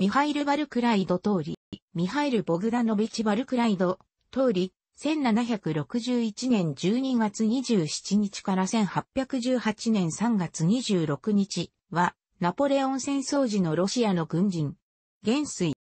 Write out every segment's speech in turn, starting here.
ミハイル・バルクライド通り、ミハイル・ボグダノビチ・バルクライド通り、1761年12月27日から1818年3月26日は、ナポレオン戦争時のロシアの軍人、元帥。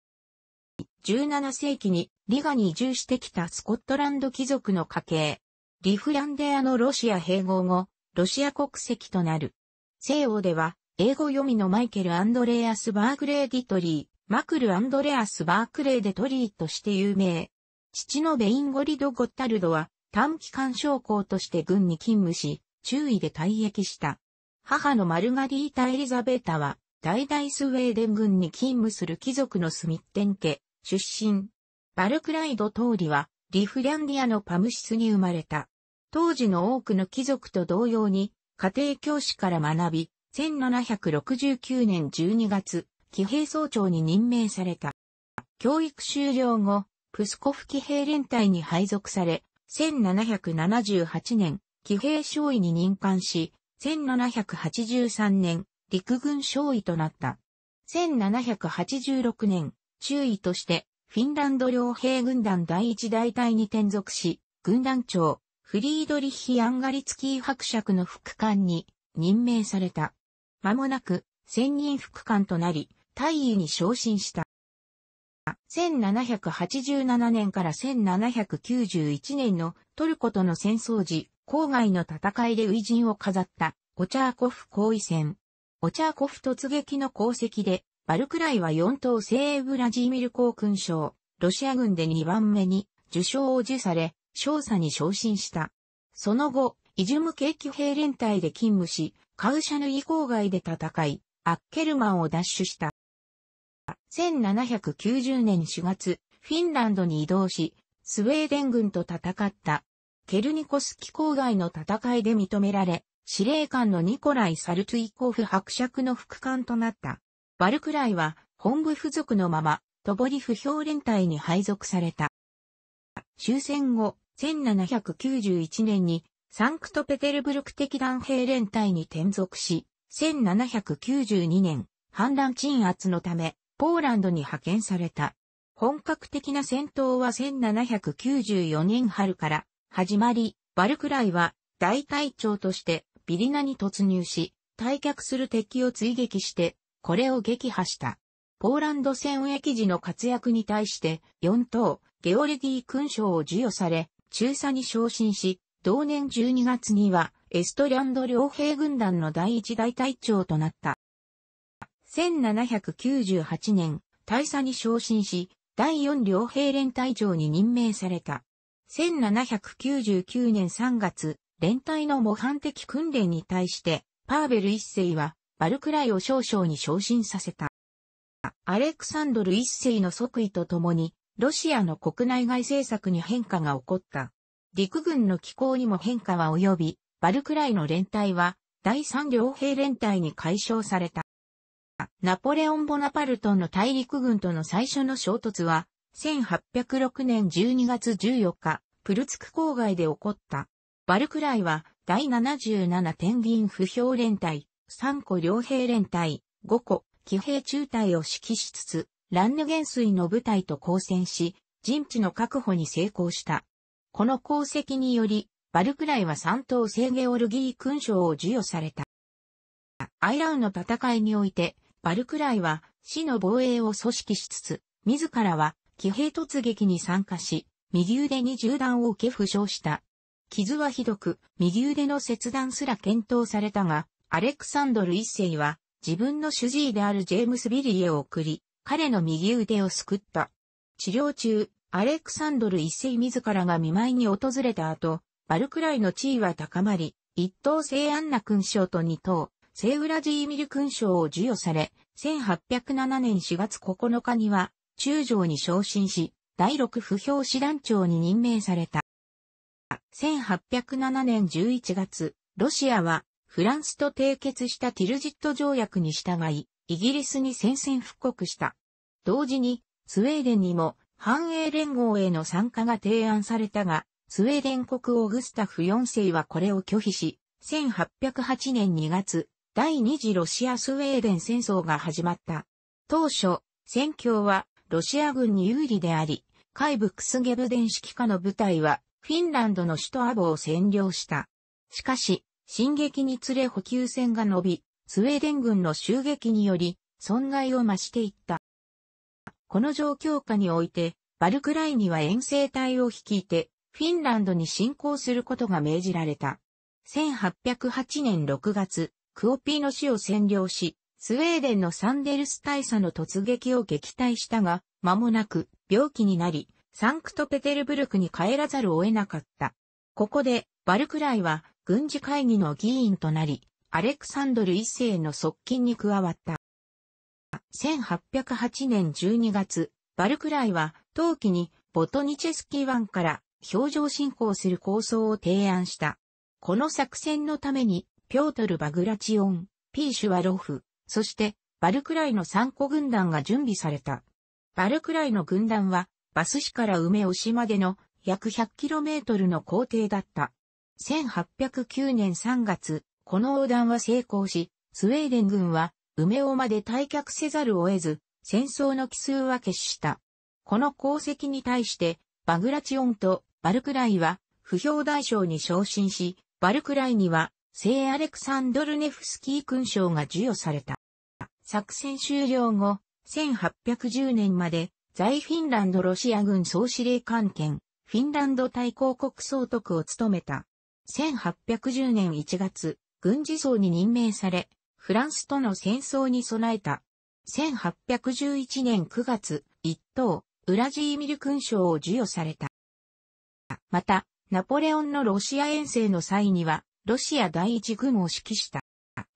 17世紀にリガに移住してきたスコットランド貴族の家系。リフランデアのロシア併合後、ロシア国籍となる。西欧では英語読みのマイケル・アンドレアス・バークレー・ディトリー、マクル・アンドレアス・バークレー・デトリーとして有名。父のベインゴリド・ゴッタルドは短期間将校として軍に勤務し、中尉で退役した。母のマルガリータ・エリザベータは、大々スウェーデン軍に勤務する貴族のスミッテン家、出身。バルクライドトーリは、リフリャンディアのパムシスに生まれた。当時の多くの貴族と同様に、家庭教師から学び、1769年12月、騎兵総長に任命された。教育終了後、プスコフ騎兵連隊に配属され、1778年、騎兵少尉に任官し、1783年、陸軍少尉となった。1786年、中尉として、フィンランド両兵軍団第一大隊に転属し、軍団長、フリードリッヒ・アンガリツキー伯爵の副官に任命された。間もなく千人副官となり、大尉に昇進した。1787年から1791年のトルコとの戦争時、郊外の戦いで偉人を飾ったオチャーコフ行為戦。オチャーコフ突撃の功績で、バルクライは四等西鋭ブラジーミル公勲章、ロシア軍で2番目に受賞を授され、少佐に昇進した。その後、イジュム景気兵連隊で勤務し、カウシャヌイ郊外で戦い、アッケルマンを奪取した。1790年4月、フィンランドに移動し、スウェーデン軍と戦った。ケルニコスキ郊外の戦いで認められ、司令官のニコライ・サルトゥイコフ伯爵の副官となった。バルクライは本部付属のまま、トボリフ評連隊に配属された。終戦後、1791年にサンクトペテルブルク的弾兵連隊に転属し、1792年、反乱鎮圧のため、ポーランドに派遣された。本格的な戦闘は1794年春から始まり、バルクライは大隊長としてビリナに突入し、退却する敵を追撃して、これを撃破した。ポーランド戦役時の活躍に対して、4等、ゲオルディ勲章を授与され、中佐に昇進し、同年12月には、エストリアンド両兵軍団の第一大隊長となった。1798年、大佐に昇進し、第四両兵連隊長に任命された。1799年3月、連隊の模範的訓練に対して、パーベル一世は、バルクライを少将に昇進させた。アレクサンドル一世の即位とともに、ロシアの国内外政策に変化が起こった。陸軍の機構にも変化は及び、バルクライの連隊は第三両兵連隊に解消された。ナポレオン・ボナパルトの大陸軍との最初の衝突は、1806年12月14日、プルツク郊外で起こった。バルクライは、第77天銀不評連隊、3個両兵連隊、5個騎兵中隊を指揮しつつ、ランヌ元帥の部隊と交戦し、陣地の確保に成功した。この功績により、バルクライは三等聖ゲオルギー勲章を授与された。アイラウの戦いにおいて、バルクライは死の防衛を組織しつつ、自らは騎兵突撃に参加し、右腕に銃弾を受け負傷した。傷はひどく、右腕の切断すら検討されたが、アレクサンドル一世は自分の主治医であるジェームス・ビリーへ送り、彼の右腕を救った。治療中、アレクサンドル一世自らが見舞いに訪れた後、バルクライの地位は高まり、一等聖アンナ勲章と二等、聖ウラジーミル勲章を授与され、1807年4月9日には、中将に昇進し、第六不評師団長に任命された。1807年11月、ロシアは、フランスと締結したティルジット条約に従い、イギリスに宣戦布告した。同時に、スウェーデンにも繁栄連合への参加が提案されたが、スウェーデン国王グスタフ4世はこれを拒否し、1808年2月、第二次ロシア・スウェーデン戦争が始まった。当初、戦況はロシア軍に有利であり、海部クスゲブデン指揮下の部隊はフィンランドの首都アボを占領した。しかし、進撃につれ補給線が伸び、スウェーデン軍の襲撃により損害を増していった。この状況下において、バルクライには遠征隊を率いて、フィンランドに侵攻することが命じられた。1808年6月、クオピーの死を占領し、スウェーデンのサンデルス大佐の突撃を撃退したが、間もなく病気になり、サンクトペテルブルクに帰らざるを得なかった。ここで、バルクライは軍事会議の議員となり、アレクサンドル一世の側近に加わった。1808年12月、バルクライは、冬季にボトニチェスキー湾から表情進行する構想を提案した。この作戦のために、ピョートル・バグラチオン、ピーシュワロフ、そしてバルクライの参個軍団が準備された。バルクライの軍団は、バス市から梅押までの約 100km の工程だった。1809年3月、この横断は成功し、スウェーデン軍は梅尾まで退却せざるを得ず、戦争の奇数は決した。この功績に対して、バグラチオンとバルクライは不評大将に昇進し、バルクライには聖アレクサンドルネフスキー勲章が授与された。作戦終了後、1810年まで在フィンランドロシア軍総司令官兼フィンランド対抗国総督を務めた。1810年1月、軍事層に任命され、フランスとの戦争に備えた。1811年9月、一等、ウラジーミル勲章を授与された。また、ナポレオンのロシア遠征の際には、ロシア第一軍を指揮した。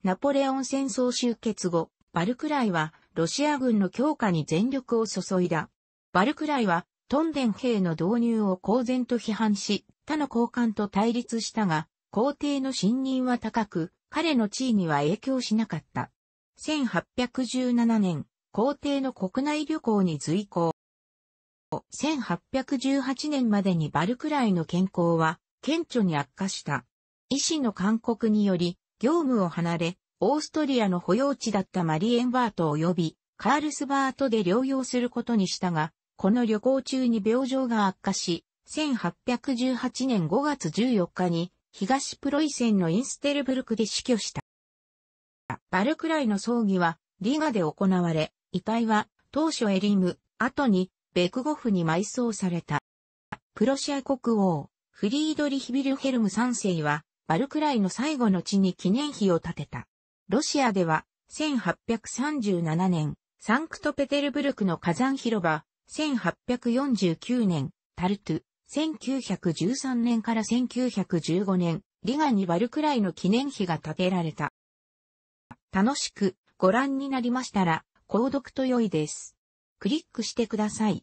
ナポレオン戦争終結後、バルクライは、ロシア軍の強化に全力を注いだ。バルクライは、トンデン兵の導入を公然と批判し、他の高官と対立したが、皇帝の信任は高く、彼の地位には影響しなかった。1817年、皇帝の国内旅行に随行。1818年までにバルクライの健康は顕著に悪化した。医師の勧告により、業務を離れ、オーストリアの保養地だったマリエンバート及び、カールスバートで療養することにしたが、この旅行中に病状が悪化し、1818年5月14日に東プロイセンのインステルブルクで死去した。バルクライの葬儀はリガで行われ、遺体は当初エリム、後にベクゴフに埋葬された。プロシア国王、フリードリヒ・ビルヘルム3世は、バルクライの最後の地に記念碑を建てた。ロシアでは、1837年、サンクトペテルブルクの火山広場、1849年、タルトゥ、1913年から1915年、リガにバルクライの記念碑が建てられた。楽しくご覧になりましたら、購読と良いです。クリックしてください。